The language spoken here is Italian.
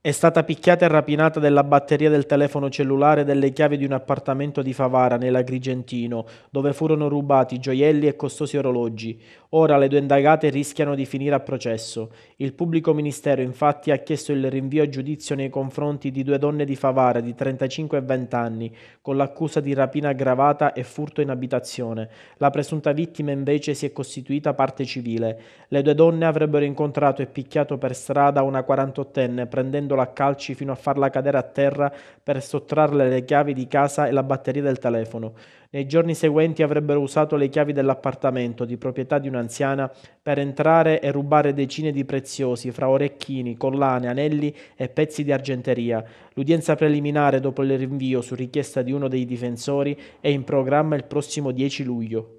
È stata picchiata e rapinata della batteria del telefono cellulare e delle chiavi di un appartamento di Favara, nell'Agrigentino, dove furono rubati gioielli e costosi orologi. Ora le due indagate rischiano di finire a processo. Il pubblico ministero infatti ha chiesto il rinvio a giudizio nei confronti di due donne di Favara di 35 e 20 anni, con l'accusa di rapina aggravata e furto in abitazione. La presunta vittima invece si è costituita parte civile. Le due donne avrebbero incontrato e picchiato per strada una 48enne, prendendo a calci fino a farla cadere a terra per sottrarle le chiavi di casa e la batteria del telefono. Nei giorni seguenti avrebbero usato le chiavi dell'appartamento di proprietà di un'anziana per entrare e rubare decine di preziosi fra orecchini, collane, anelli e pezzi di argenteria. L'udienza preliminare dopo il rinvio su richiesta di uno dei difensori è in programma il prossimo 10 luglio.